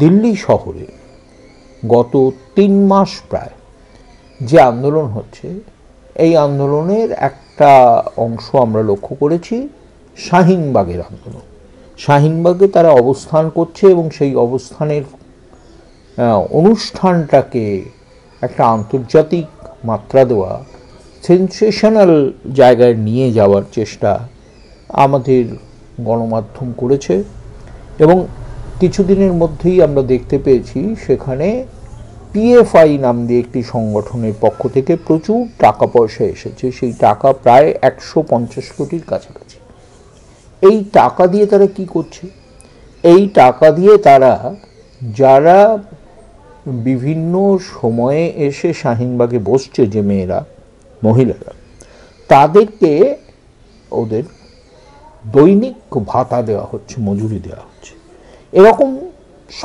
দিল্লি শহরে গত তিন মাস প্রায় যে আন্দোলন হচ্ছে এই আন্দোলনের একটা অংশ আমরা লক্ষ্য করেছি শাহিনবাগের আন্দোলন শাহিনবাগে তারা অবস্থান করছে এবং সেই অবস্থানের অনুষ্ঠানটাকে একটা আন্তর্জাতিক মাত্রা দেওয়া সেন্সেশনাল জায়গায় নিয়ে যাওয়ার চেষ্টা আমাদের গণমাধ্যম করেছে এবং কিছুদিনের মধ্যেই আমরা দেখতে পেয়েছি সেখানে পিএফআই নাম দিয়ে একটি সংগঠনের পক্ষ থেকে প্রচুর টাকা পয়সা এসেছে সেই টাকা প্রায় একশো পঞ্চাশ কোটির কাছাকাছি এই টাকা দিয়ে তারা কি করছে এই টাকা দিয়ে তারা যারা বিভিন্ন সময়ে এসে শাহিনবাগে বসছে যে মেয়েরা মহিলারা তাদেরকে ওদের দৈনিক ভাতা দেওয়া হচ্ছে মজুরি দেওয়া এরকম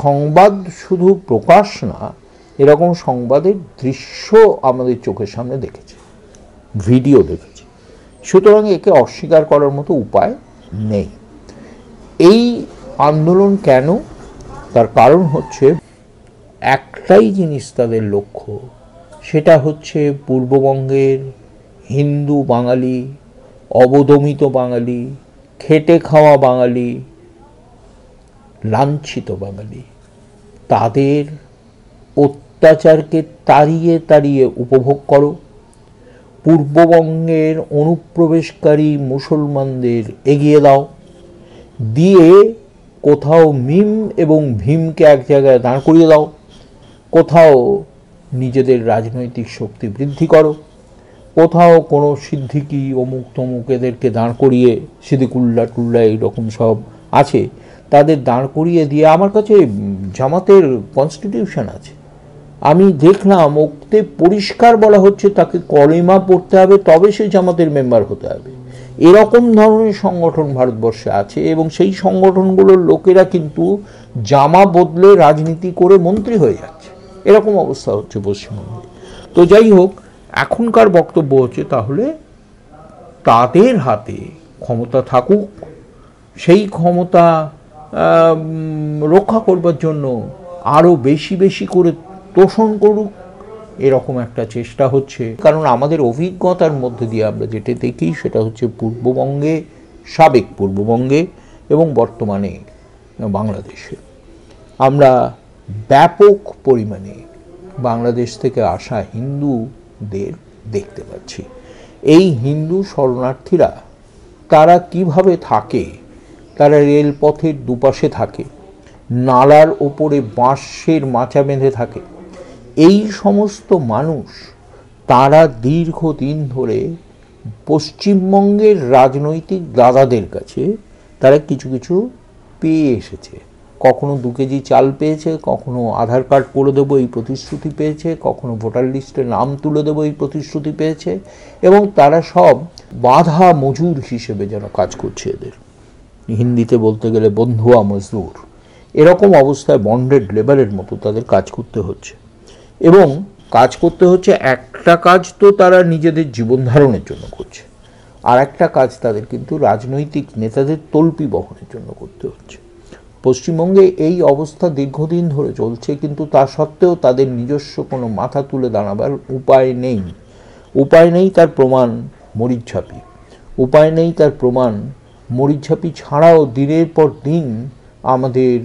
সংবাদ শুধু প্রকাশ না এরকম সংবাদের দৃশ্য আমাদের চোখের সামনে দেখেছে ভিডিও দেখেছে সুতরাং একে অস্বীকার করার মতো উপায় নেই এই আন্দোলন কেন তার কারণ হচ্ছে একটাই জিনিস তাদের লক্ষ্য সেটা হচ্ছে পূর্ববঙ্গের হিন্দু বাঙালি অবদমিত বাঙালি খেটে খাওয়া বাঙালি লাঞ্ছিত বাঙালি তাদের অত্যাচারকে তাড়িয়ে তাড়িয়ে উপভোগ করো পূর্ববঙ্গের অনুপ্রবেশকারী মুসলমানদের এগিয়ে দাও দিয়ে কোথাও মিম এবং ভীমকে এক জায়গায় দাঁড় করিয়ে দাও কোথাও নিজেদের রাজনৈতিক শক্তি বৃদ্ধি করো কোথাও কোনো সিদ্ধিকি অমুক তমুক এদেরকে দাঁড় করিয়ে সিদ্দিকুল্লা টুল্লা এইরকম সব আছে তাদের দাঁড় করিয়ে দিয়ে আমার কাছে জামাতের কনস্টিটিউশন আছে আমি দেখলাম ওকে পরিষ্কার বলা হচ্ছে তাকে কলিমা পড়তে হবে তবে সে জামাতের মেম্বার হতে হবে এরকম ধরনের সংগঠন ভারতবর্ষে আছে এবং সেই সংগঠনগুলোর লোকেরা কিন্তু জামা বদলে রাজনীতি করে মন্ত্রী হয়ে যাচ্ছে এরকম অবস্থা হচ্ছে পশ্চিমবঙ্গে তো যাই হোক এখনকার বক্তব্য হচ্ছে তাহলে তাদের হাতে ক্ষমতা থাকুক সেই ক্ষমতা রক্ষা করবার জন্য আরও বেশি বেশি করে তোষণ করুক এরকম একটা চেষ্টা হচ্ছে কারণ আমাদের অভিজ্ঞতার মধ্যে দিয়ে আমরা যেটা দেখি সেটা হচ্ছে পূর্ববঙ্গে সাবেক পূর্ববঙ্গে এবং বর্তমানে বাংলাদেশে আমরা ব্যাপক পরিমাণে বাংলাদেশ থেকে আসা হিন্দুদের দেখতে পাচ্ছি এই হিন্দু শরণার্থীরা তারা কিভাবে থাকে তারা রেলপথের দুপাশে থাকে নালার ওপরে বাঁশের মাচা বেঁধে থাকে এই সমস্ত মানুষ তারা দীর্ঘদিন ধরে পশ্চিমবঙ্গের রাজনৈতিক দাদাদের কাছে তারা কিছু কিছু পেয়ে এসেছে কখনো দু কেজি চাল পেয়েছে কখনো আধার কার্ড করে দেবো এই প্রতিশ্রুতি পেয়েছে কখনো ভোটার লিস্টে নাম তুলে দেবো এই প্রতিশ্রুতি পেয়েছে এবং তারা সব বাধা মজুর হিসেবে যেন কাজ করছে এদের হিন্দিতে বলতে গেলে বন্ধুয়া মজদুর এরকম অবস্থায় বন্ডেড লেবারের মতো তাদের কাজ করতে হচ্ছে এবং কাজ করতে হচ্ছে একটা কাজ তো তারা নিজেদের জীবন ধারণের জন্য করছে আর একটা কাজ তাদের কিন্তু রাজনৈতিক নেতাদের তল্পি বহনের জন্য করতে হচ্ছে পশ্চিমবঙ্গে এই অবস্থা দীর্ঘদিন ধরে চলছে কিন্তু তা সত্ত্বেও তাদের নিজস্ব কোনো মাথা তুলে দাঁড়াবার উপায় নেই উপায় নেই তার প্রমাণ মরিচ্ছাপি উপায় নেই তার প্রমাণ মরিচাপি ছাড়াও দিনের পর দিন আমাদের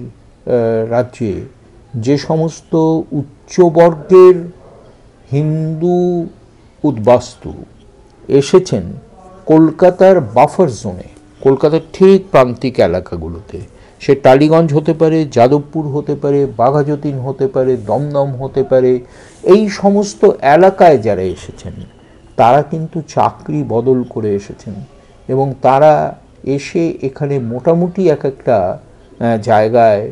রাজ্যে যে সমস্ত উচ্চবর্গের হিন্দু উদ্বাস্তু এসেছেন কলকাতার বাফার জোনে কলকাতার ঠিক প্রান্তিক এলাকাগুলোতে সে টালিগঞ্জ হতে পারে যাদবপুর হতে পারে বাঘাযতীন হতে পারে দমদম হতে পারে এই সমস্ত এলাকায় যারা এসেছেন তারা কিন্তু চাকরি বদল করে এসেছেন এবং তারা এসে এখানে মোটামুটি এক একটা জায়গায়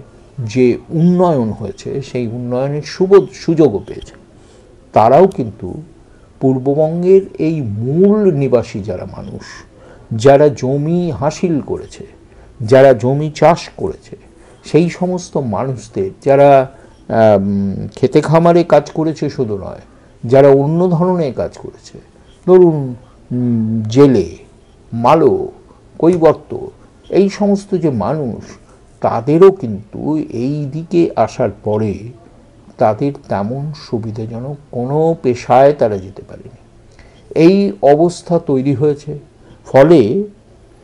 যে উন্নয়ন হয়েছে সেই উন্নয়নের সুবোধ সুযোগও পেয়েছে তারাও কিন্তু পূর্ববঙ্গের এই মূল নিবাসী যারা মানুষ যারা জমি হাসিল করেছে যারা জমি চাষ করেছে সেই সমস্ত মানুষদের যারা খেতে খামারে কাজ করেছে শুধু নয় যারা অন্য ধরনের কাজ করেছে ধরুন জেলে মালো কৈবর্ত এই সমস্ত যে মানুষ তাদেরও কিন্তু এই দিকে আসার পরে তাদের তেমন সুবিধাজনক কোনো পেশায় তারা যেতে পারেনি এই অবস্থা তৈরি হয়েছে ফলে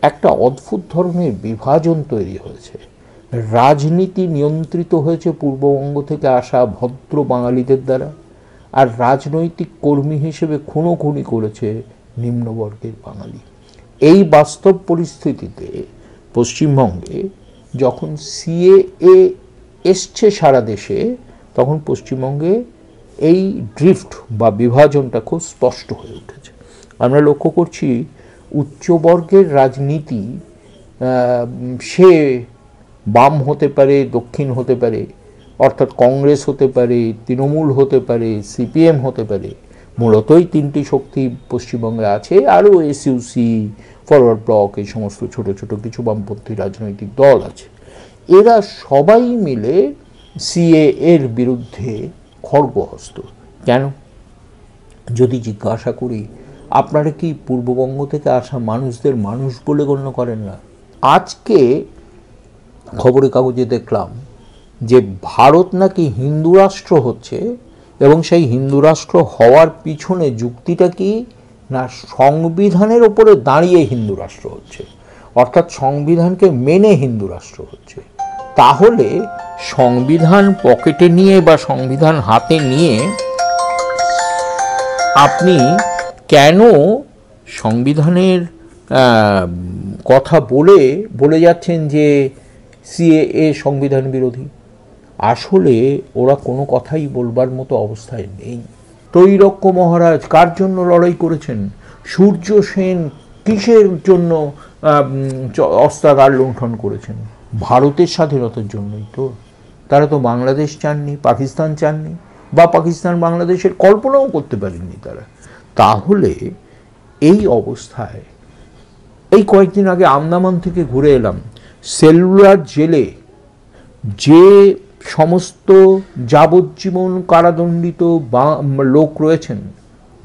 একটা অদ্ভুত ধরনের বিভাজন তৈরি হয়েছে রাজনীতি নিয়ন্ত্রিত হয়েছে পূর্ববঙ্গ থেকে আসা ভদ্র বাঙালিদের দ্বারা আর রাজনৈতিক কর্মী হিসেবে খুনোখুনি করেছে নিম্নবর্গের বাঙালি এই বাস্তব পরিস্থিতিতে পশ্চিমবঙ্গে যখন সিএএ এসছে সারা দেশে তখন পশ্চিমবঙ্গে এই ড্রিফট বা বিভাজনটা খুব স্পষ্ট হয়ে উঠেছে আমরা লক্ষ্য করছি উচ্চবর্গের রাজনীতি সে বাম হতে পারে দক্ষিণ হতে পারে অর্থাৎ কংগ্রেস হতে পারে তৃণমূল হতে পারে সিপিএম হতে পারে মূলতই তিনটি শক্তি পশ্চিমবঙ্গে আছে আরও এসইউসি ফরওয়ার্ড ব্লক এই সমস্ত ছোট ছোট কিছু বামপন্থী রাজনৈতিক দল আছে এরা সবাই মিলে সিএ এর বিরুদ্ধে খড়গহস্ত কেন যদি জিজ্ঞাসা করি আপনারা কি পূর্ববঙ্গ থেকে আসা মানুষদের মানুষ বলে গণ্য করেন না আজকে খবরের কাগজে দেখলাম যে ভারত নাকি হিন্দু রাষ্ট্র হচ্ছে এবং সেই হিন্দু রাষ্ট্র হওয়ার পিছনে যুক্তিটা কি না সংবিধানের ওপরে দাঁড়িয়ে হিন্দু রাষ্ট্র হচ্ছে অর্থাৎ সংবিধানকে মেনে হিন্দু রাষ্ট্র হচ্ছে তাহলে সংবিধান পকেটে নিয়ে বা সংবিধান হাতে নিয়ে আপনি কেন সংবিধানের কথা বলে বলে যাচ্ছেন যে সিএএ সংবিধান বিরোধী আসলে ওরা কোনো কথাই বলবার মতো অবস্থায় নেই তৈরক্য মহারাজ কার জন্য লড়াই করেছেন সূর্য সেন কিসের জন্য অস্ত্রাগার লুণ্ঠন করেছেন ভারতের স্বাধীনতার জন্যই তো তারা তো বাংলাদেশ চাননি পাকিস্তান চাননি বা পাকিস্তান বাংলাদেশের কল্পনাও করতে পারেননি তারা তাহলে এই অবস্থায় এই কয়েকদিন আগে আমদামান থেকে ঘুরে এলাম সেলুলার জেলে যে সমস্ত যাবজ্জীবন কারাদণ্ডিত বা লোক রয়েছেন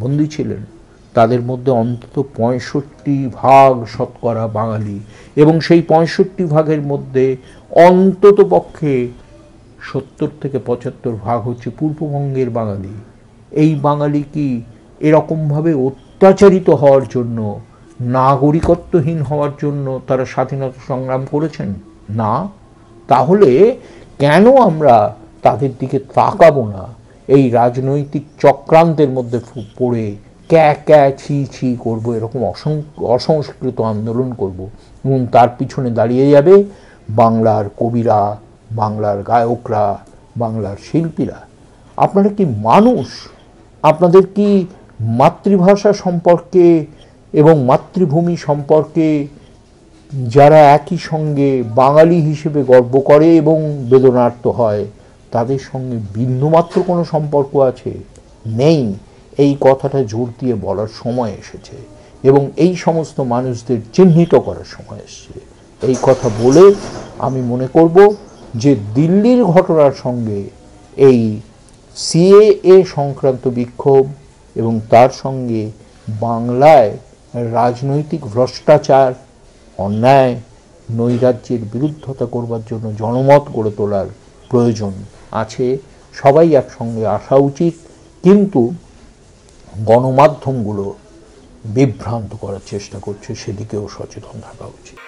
বন্দী ছিলেন তাদের মধ্যে অন্তত পঁয়ষট্টি ভাগ শতকরা বাঙালি এবং সেই পঁয়ষট্টি ভাগের মধ্যে অন্তত পক্ষে সত্তর থেকে পঁচাত্তর ভাগ হচ্ছে পূর্ববঙ্গের বাঙালি এই বাঙালি কি এরকমভাবে অত্যাচারিত হওয়ার জন্য নাগরিকত্বহীন হওয়ার জন্য তারা স্বাধীনতা সংগ্রাম করেছেন না তাহলে কেন আমরা তাদের দিকে তাকাবো না এই রাজনৈতিক চক্রান্তের মধ্যে পড়ে ক্যা ক্যা ছি ছি করবো এরকম অসংস্কৃত আন্দোলন করব এবং তার পিছনে দাঁড়িয়ে যাবে বাংলার কবিরা বাংলার গায়করা বাংলার শিল্পীরা আপনারা কি মানুষ আপনাদের কি মাতৃভাষা সম্পর্কে এবং মাতৃভূমি সম্পর্কে যারা একই সঙ্গে বাঙালি হিসেবে গর্ব করে এবং বেদনার্ত হয় তাদের সঙ্গে বিন্দুমাত্র কোনো সম্পর্ক আছে নেই এই কথাটা জোর দিয়ে বলার সময় এসেছে এবং এই সমস্ত মানুষদের চিহ্নিত করার সময় এসেছে এই কথা বলে আমি মনে করব যে দিল্লির ঘটনার সঙ্গে এই সিএএ সংক্রান্ত বিক্ষোভ এবং তার সঙ্গে বাংলায় রাজনৈতিক ভ্রষ্টাচার অন্যায় নৈরাজ্যের বিরুদ্ধতা করবার জন্য জনমত গড়ে তোলার প্রয়োজন আছে সবাই একসঙ্গে আসা উচিত কিন্তু গণমাধ্যমগুলো বিভ্রান্ত করার চেষ্টা করছে সেদিকেও সচেতন থাকা উচিত